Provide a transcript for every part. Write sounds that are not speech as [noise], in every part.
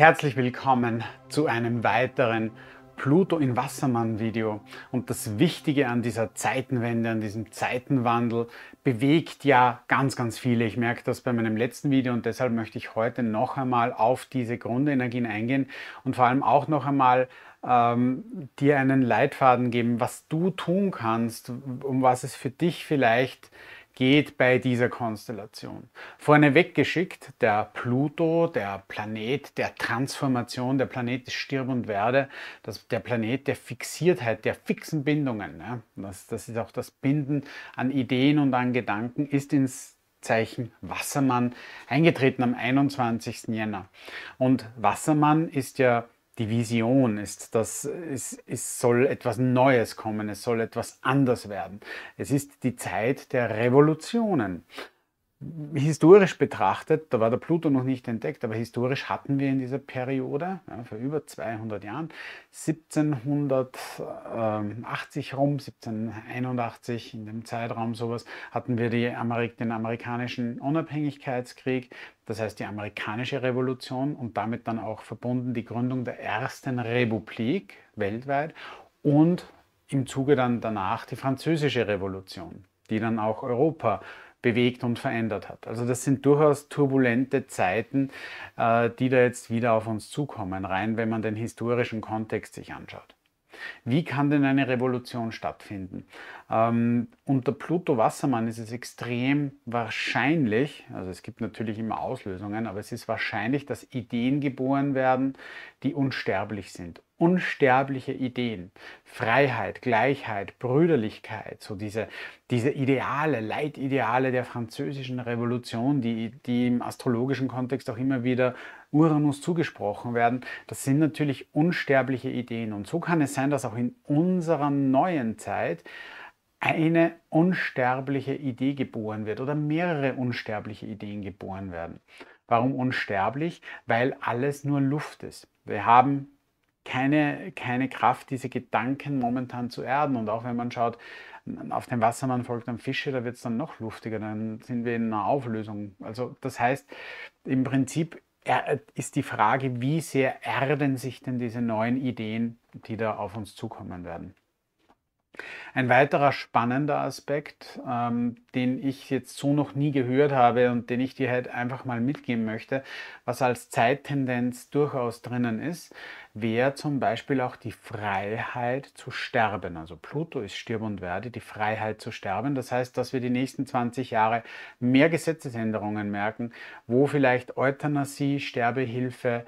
Herzlich willkommen zu einem weiteren Pluto in Wassermann Video. Und das Wichtige an dieser Zeitenwende, an diesem Zeitenwandel, bewegt ja ganz, ganz viele. Ich merke das bei meinem letzten Video und deshalb möchte ich heute noch einmal auf diese Grundenergien eingehen und vor allem auch noch einmal ähm, dir einen Leitfaden geben, was du tun kannst, um was es für dich vielleicht geht geht bei dieser Konstellation. Vorneweg geschickt, der Pluto, der Planet der Transformation, der Planet des Stirb und Werde, das, der Planet der Fixiertheit, der fixen Bindungen. Ne? Das, das ist auch das Binden an Ideen und an Gedanken, ist ins Zeichen Wassermann eingetreten am 21. Jänner. Und Wassermann ist ja die Vision ist, dass es, es soll etwas Neues kommen, es soll etwas anders werden. Es ist die Zeit der Revolutionen historisch betrachtet, da war der Pluto noch nicht entdeckt, aber historisch hatten wir in dieser Periode, ja, vor über 200 Jahren, 1780 rum, 1781 in dem Zeitraum sowas, hatten wir Amerik den amerikanischen Unabhängigkeitskrieg, das heißt die amerikanische Revolution und damit dann auch verbunden die Gründung der ersten Republik weltweit und im Zuge dann danach die französische Revolution, die dann auch Europa bewegt und verändert hat. Also das sind durchaus turbulente Zeiten, äh, die da jetzt wieder auf uns zukommen, rein wenn man den historischen Kontext sich anschaut. Wie kann denn eine Revolution stattfinden? Ähm, unter Pluto Wassermann ist es extrem wahrscheinlich, also es gibt natürlich immer Auslösungen, aber es ist wahrscheinlich, dass Ideen geboren werden, die unsterblich sind. Unsterbliche Ideen, Freiheit, Gleichheit, Brüderlichkeit, so diese, diese Ideale, Leitideale der französischen Revolution, die, die im astrologischen Kontext auch immer wieder Uranus zugesprochen werden, das sind natürlich unsterbliche Ideen. Und so kann es sein, dass auch in unserer neuen Zeit eine unsterbliche Idee geboren wird oder mehrere unsterbliche Ideen geboren werden. Warum unsterblich? Weil alles nur Luft ist. Wir haben keine, keine Kraft, diese Gedanken momentan zu erden. Und auch wenn man schaut, auf dem Wassermann folgt dann Fische, da wird es dann noch luftiger, dann sind wir in einer Auflösung. Also das heißt, im Prinzip äh, ist die Frage, wie sehr erden sich denn diese neuen Ideen, die da auf uns zukommen werden. Ein weiterer spannender Aspekt, ähm, den ich jetzt so noch nie gehört habe und den ich dir halt einfach mal mitgeben möchte, was als Zeittendenz durchaus drinnen ist, wäre zum Beispiel auch die Freiheit zu sterben. Also Pluto ist Stirb und Werde, die Freiheit zu sterben. Das heißt, dass wir die nächsten 20 Jahre mehr Gesetzesänderungen merken, wo vielleicht Euthanasie, Sterbehilfe,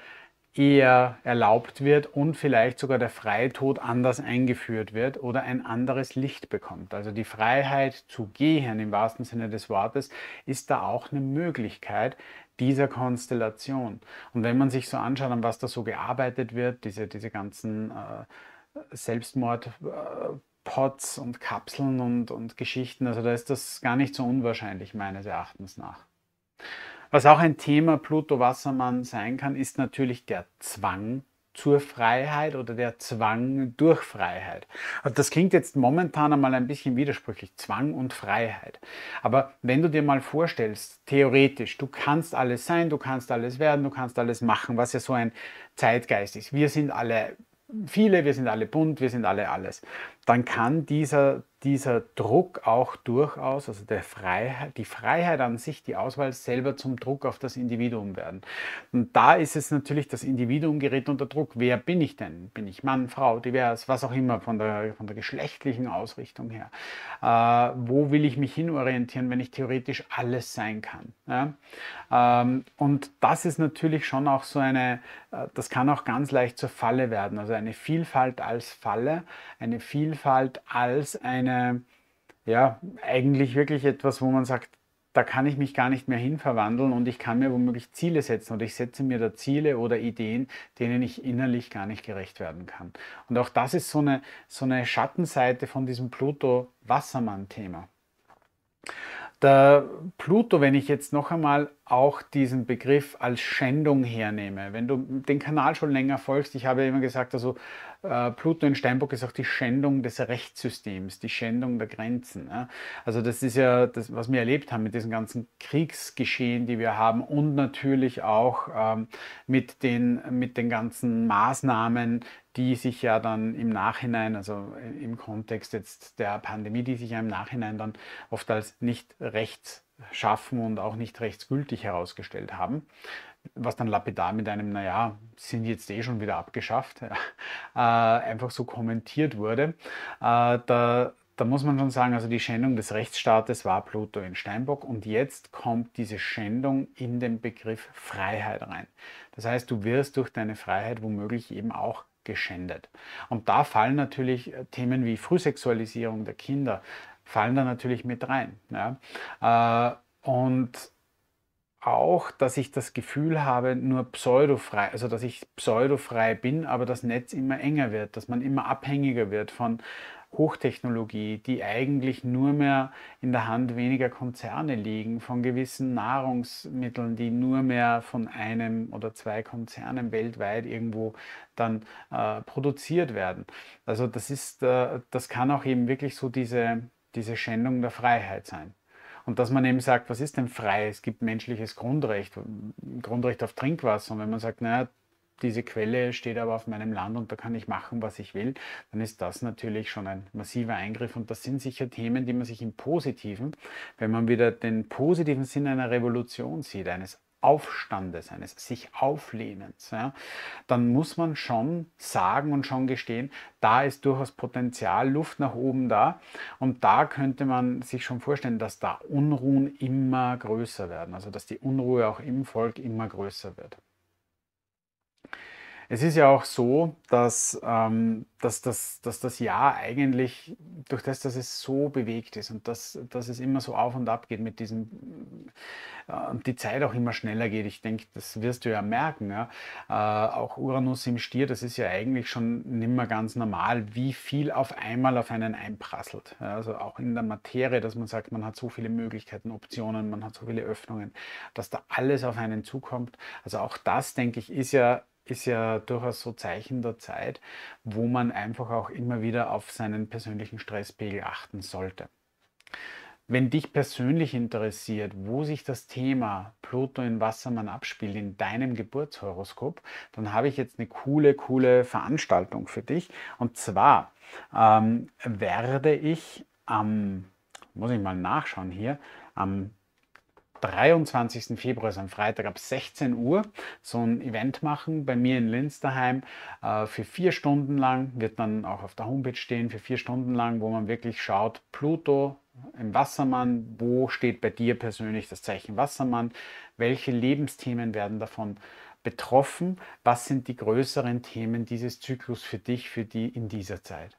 eher erlaubt wird und vielleicht sogar der Freitod anders eingeführt wird oder ein anderes Licht bekommt. Also die Freiheit zu gehen im wahrsten Sinne des Wortes ist da auch eine Möglichkeit dieser Konstellation. Und wenn man sich so anschaut, an was da so gearbeitet wird, diese, diese ganzen äh, Selbstmord. Äh, Pots und Kapseln und, und Geschichten. Also da ist das gar nicht so unwahrscheinlich meines Erachtens nach. Was auch ein Thema Pluto-Wassermann sein kann, ist natürlich der Zwang zur Freiheit oder der Zwang durch Freiheit. Also das klingt jetzt momentan einmal ein bisschen widersprüchlich, Zwang und Freiheit. Aber wenn du dir mal vorstellst, theoretisch, du kannst alles sein, du kannst alles werden, du kannst alles machen, was ja so ein Zeitgeist ist. Wir sind alle viele, wir sind alle bunt, wir sind alle alles. Dann kann dieser dieser Druck auch durchaus, also der Freiheit, die Freiheit an sich, die Auswahl selber zum Druck auf das Individuum werden. Und da ist es natürlich, das Individuum gerät unter Druck. Wer bin ich denn? Bin ich Mann, Frau, divers, was auch immer von der, von der geschlechtlichen Ausrichtung her? Äh, wo will ich mich hinorientieren, wenn ich theoretisch alles sein kann? Ja? Ähm, und das ist natürlich schon auch so eine, äh, das kann auch ganz leicht zur Falle werden. Also eine Vielfalt als Falle, eine Vielfalt als eine eine, äh, ja, eigentlich wirklich etwas, wo man sagt, da kann ich mich gar nicht mehr hin verwandeln und ich kann mir womöglich Ziele setzen oder ich setze mir da Ziele oder Ideen, denen ich innerlich gar nicht gerecht werden kann. Und auch das ist so eine, so eine Schattenseite von diesem Pluto-Wassermann-Thema. Der Pluto, wenn ich jetzt noch einmal auch diesen Begriff als Schändung hernehme. Wenn du den Kanal schon länger folgst, ich habe immer gesagt, also äh, Pluto in Steinbock ist auch die Schändung des Rechtssystems, die Schändung der Grenzen. Ja? Also das ist ja das, was wir erlebt haben mit diesen ganzen Kriegsgeschehen, die wir haben und natürlich auch ähm, mit, den, mit den ganzen Maßnahmen, die sich ja dann im Nachhinein, also im Kontext jetzt der Pandemie, die sich ja im Nachhinein dann oft als nicht rechts schaffen und auch nicht rechtsgültig herausgestellt haben. Was dann lapidar mit einem, naja, sind jetzt eh schon wieder abgeschafft, [laughs] äh, einfach so kommentiert wurde. Äh, da, da muss man schon sagen, also die Schändung des Rechtsstaates war Pluto in Steinbock und jetzt kommt diese Schändung in den Begriff Freiheit rein. Das heißt, du wirst durch deine Freiheit womöglich eben auch geschändet. Und da fallen natürlich Themen wie Frühsexualisierung der Kinder, fallen da natürlich mit rein. Ja? Äh, und auch, dass ich das Gefühl habe, nur pseudofrei, also dass ich pseudofrei bin, aber das Netz immer enger wird, dass man immer abhängiger wird von Hochtechnologie, die eigentlich nur mehr in der Hand weniger Konzerne liegen, von gewissen Nahrungsmitteln, die nur mehr von einem oder zwei Konzernen weltweit irgendwo dann äh, produziert werden. Also das ist, äh, das kann auch eben wirklich so diese diese Schändung der Freiheit sein. Und dass man eben sagt, was ist denn frei? Es gibt menschliches Grundrecht, Grundrecht auf Trinkwasser. Und wenn man sagt, naja, diese Quelle steht aber auf meinem Land und da kann ich machen, was ich will, dann ist das natürlich schon ein massiver Eingriff. Und das sind sicher Themen, die man sich im Positiven, wenn man wieder den positiven Sinn einer Revolution sieht, eines Aufstandes, eines sich Auflehnens, ja, dann muss man schon sagen und schon gestehen, da ist durchaus Potenzial, Luft nach oben da. Und da könnte man sich schon vorstellen, dass da Unruhen immer größer werden, also dass die Unruhe auch im Volk immer größer wird. Es ist ja auch so, dass, ähm, dass, dass, dass das Jahr eigentlich durch das, dass es so bewegt ist und dass, dass es immer so auf und ab geht mit diesem äh, und die Zeit auch immer schneller geht. Ich denke, das wirst du ja merken. Ja? Äh, auch Uranus im Stier, das ist ja eigentlich schon nimmer ganz normal, wie viel auf einmal auf einen einprasselt. Ja? Also auch in der Materie, dass man sagt, man hat so viele Möglichkeiten, Optionen, man hat so viele Öffnungen, dass da alles auf einen zukommt. Also auch das, denke ich, ist ja ist ja durchaus so Zeichen der Zeit, wo man einfach auch immer wieder auf seinen persönlichen Stresspegel achten sollte. Wenn dich persönlich interessiert, wo sich das Thema Pluto in Wassermann abspielt in deinem Geburtshoroskop, dann habe ich jetzt eine coole, coole Veranstaltung für dich. Und zwar ähm, werde ich am, ähm, muss ich mal nachschauen hier, am 23. Februar, also am Freitag ab 16 Uhr, so ein Event machen bei mir in Linz daheim äh, für vier Stunden lang. Wird dann auch auf der Homepage stehen, für vier Stunden lang, wo man wirklich schaut, Pluto, im Wassermann, wo steht bei dir persönlich das Zeichen Wassermann, welche Lebensthemen werden davon betroffen, was sind die größeren Themen dieses Zyklus für dich, für die in dieser Zeit.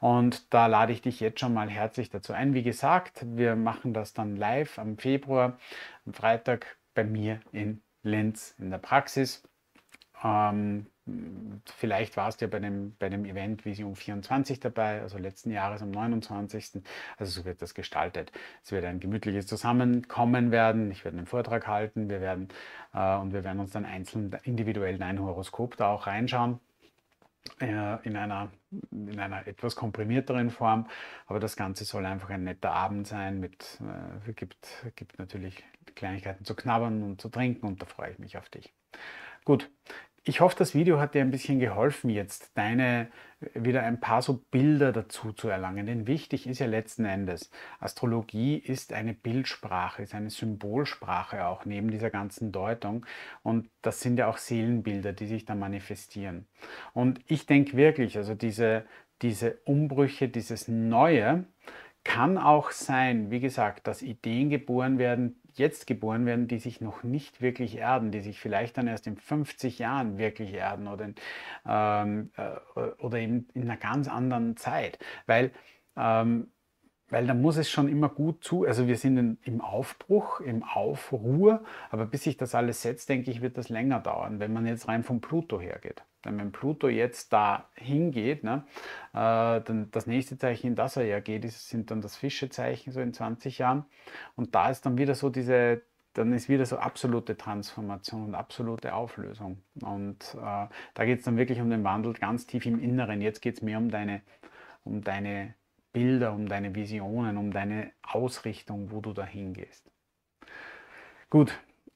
Und da lade ich dich jetzt schon mal herzlich dazu ein. Wie gesagt, wir machen das dann live am Februar, am Freitag bei mir in Linz in der Praxis. Ähm, vielleicht warst du ja bei dem, bei dem Event Vision 24 dabei, also letzten Jahres am 29. Also so wird das gestaltet. Es wird ein gemütliches Zusammenkommen werden. Ich werde einen Vortrag halten. Wir werden äh, und wir werden uns dann einzeln individuell in ein Horoskop da auch reinschauen in einer, in einer etwas komprimierteren Form. Aber das Ganze soll einfach ein netter Abend sein. Es äh, gibt, gibt natürlich Kleinigkeiten zu knabbern und zu trinken und da freue ich mich auf dich. Gut, ich hoffe, das Video hat dir ein bisschen geholfen, jetzt deine wieder ein paar so Bilder dazu zu erlangen. Denn wichtig ist ja letzten Endes, Astrologie ist eine Bildsprache, ist eine Symbolsprache auch neben dieser ganzen Deutung. Und das sind ja auch Seelenbilder, die sich da manifestieren. Und ich denke wirklich, also diese, diese Umbrüche, dieses Neue, kann auch sein, wie gesagt, dass Ideen geboren werden, jetzt geboren werden, die sich noch nicht wirklich erden, die sich vielleicht dann erst in 50 Jahren wirklich erden oder, in, ähm, äh, oder eben in einer ganz anderen Zeit. Weil ähm, weil da muss es schon immer gut zu, also wir sind in, im Aufbruch, im Aufruhr, aber bis sich das alles setzt, denke ich, wird das länger dauern, wenn man jetzt rein vom Pluto hergeht wenn mein Pluto jetzt da hingeht, ne, äh, dann das nächste Zeichen, in das er ja geht, ist, sind dann das Fischezeichen so in 20 Jahren. Und da ist dann wieder so diese, dann ist wieder so absolute Transformation und absolute Auflösung. Und äh, da geht es dann wirklich um den Wandel ganz tief im Inneren. Jetzt geht es mehr um deine, um deine Bilder, um deine Visionen, um deine Ausrichtung, wo du da hingehst. Gut,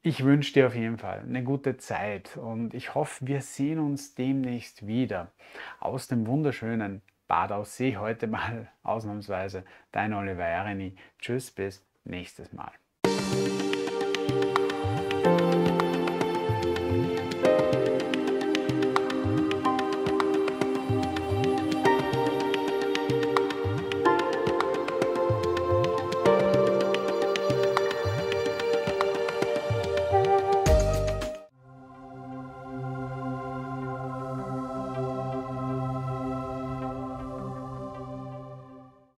ich wünsche dir auf jeden Fall eine gute Zeit und ich hoffe, wir sehen uns demnächst wieder aus dem wunderschönen Bad aus See heute mal [laughs] ausnahmsweise. Dein Oliver Erini. Tschüss, bis nächstes Mal.